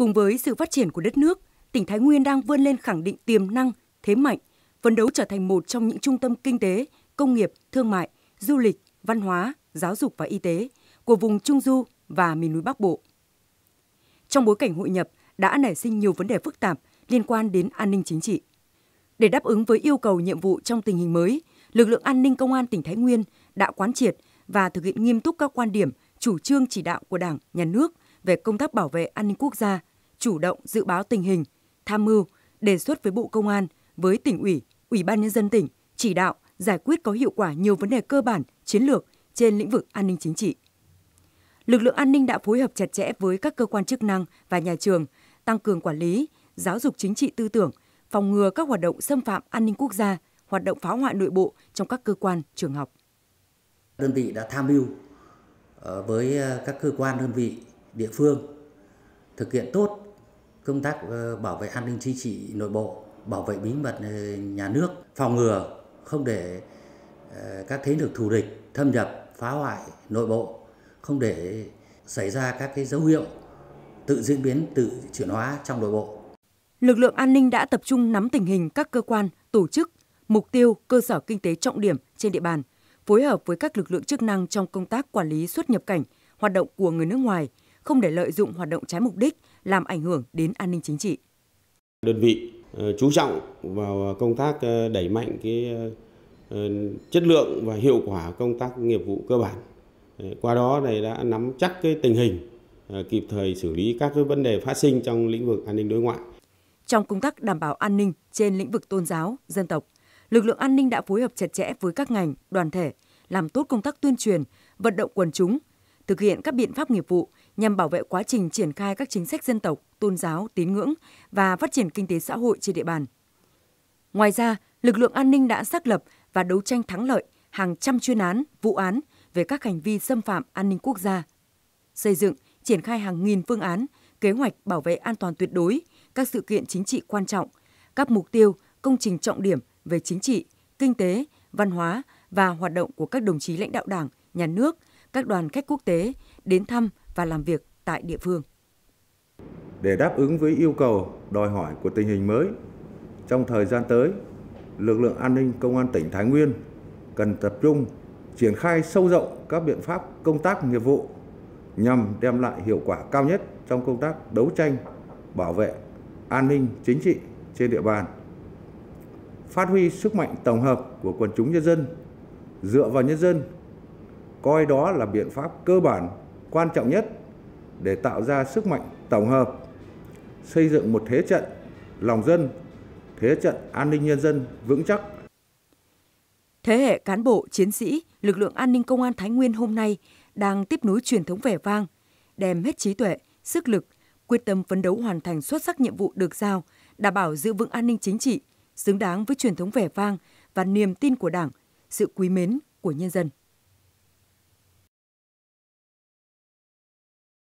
Cùng với sự phát triển của đất nước, tỉnh Thái Nguyên đang vươn lên khẳng định tiềm năng, thế mạnh, phấn đấu trở thành một trong những trung tâm kinh tế, công nghiệp, thương mại, du lịch, văn hóa, giáo dục và y tế của vùng Trung Du và miền núi Bắc Bộ. Trong bối cảnh hội nhập đã nảy sinh nhiều vấn đề phức tạp liên quan đến an ninh chính trị. Để đáp ứng với yêu cầu nhiệm vụ trong tình hình mới, lực lượng an ninh công an tỉnh Thái Nguyên đã quán triệt và thực hiện nghiêm túc các quan điểm, chủ trương chỉ đạo của Đảng, Nhà nước về công tác bảo vệ an ninh quốc gia – chủ động dự báo tình hình, tham mưu, đề xuất với Bộ Công an, với tỉnh ủy, Ủy ban nhân dân tỉnh chỉ đạo giải quyết có hiệu quả nhiều vấn đề cơ bản, chiến lược trên lĩnh vực an ninh chính trị. Lực lượng an ninh đã phối hợp chặt chẽ với các cơ quan chức năng và nhà trường, tăng cường quản lý, giáo dục chính trị tư tưởng, phòng ngừa các hoạt động xâm phạm an ninh quốc gia, hoạt động phá hoại nội bộ trong các cơ quan, trường học. Đơn vị đã tham mưu ờ, với ờ, các cơ quan đơn vị địa phương thực hiện tốt công tác ờ, bảo vệ an ninh chính trị nội bộ, bảo vệ bí mật ờ, nhà nước, phòng ngừa không để ờ, các thế lực thù địch thâm nhập, phá hoại nội bộ, không để xảy ra các cái dấu hiệu tự diễn biến, tự chuyển hóa trong nội bộ. Lực lượng an ninh đã tập trung nắm tình hình các cơ quan, tổ chức, mục tiêu, cơ sở kinh tế trọng điểm trên địa bàn, phối hợp với các lực lượng chức năng trong công tác quản lý xuất nhập cảnh, hoạt động của người nước ngoài, không để lợi dụng hoạt động trái mục đích làm ảnh hưởng đến an ninh chính trị. Đơn vị ờ, chú trọng vào công tác ờ, đẩy mạnh cái ờ, chất lượng và hiệu quả công tác nghiệp vụ cơ bản. Qua đó này đã nắm chắc cái tình hình, kịp thời xử lý các cái vấn đề phát sinh trong lĩnh vực an ninh đối ngoại. Trong công tác đảm bảo an ninh trên lĩnh vực tôn giáo, dân tộc, lực lượng an ninh đã phối hợp chặt chẽ với các ngành, đoàn thể, làm tốt công tác tuyên truyền, vận động quần chúng, thực hiện các biện pháp nghiệp vụ nhằm bảo vệ quá trình triển khai các chính sách dân tộc, tôn giáo, tín ngưỡng và phát triển kinh tế xã hội trên địa bàn. Ngoài ra, lực lượng an ninh đã xác lập và đấu tranh thắng lợi hàng trăm chuyên án, vụ án về các hành vi xâm phạm an ninh quốc gia, xây dựng, triển khai hàng nghìn phương án, kế hoạch bảo vệ an toàn tuyệt đối các sự kiện chính trị quan trọng, các mục tiêu, công trình trọng điểm về chính trị, kinh tế, văn hóa và hoạt động của các đồng chí lãnh đạo Đảng, nhà nước, các đoàn khách quốc tế đến thăm, và làm việc tại địa phương. Để đáp ứng với yêu cầu đòi hỏi của tình hình mới, trong thời gian tới, lực lượng an ninh công an tỉnh Thái Nguyên cần tập trung triển khai sâu rộng các biện pháp công tác nghiệp vụ nhằm đem lại hiệu quả cao nhất trong công tác đấu tranh bảo vệ an ninh chính trị trên địa bàn. Phát huy sức mạnh tổng hợp của quần chúng nhân dân, dựa vào nhân dân, coi đó là biện pháp cơ bản quan trọng nhất để tạo ra sức mạnh tổng hợp, xây dựng một thế trận lòng dân, thế trận an ninh nhân dân vững chắc. Thế hệ cán bộ, chiến sĩ, lực lượng an ninh công an Thái Nguyên hôm nay đang tiếp nối truyền thống vẻ vang, đem hết trí tuệ, sức lực, quyết tâm phấn đấu hoàn thành xuất sắc nhiệm vụ được giao, đảm bảo giữ vững an ninh chính trị, xứng đáng với truyền thống vẻ vang và niềm tin của Đảng, sự quý mến của nhân dân.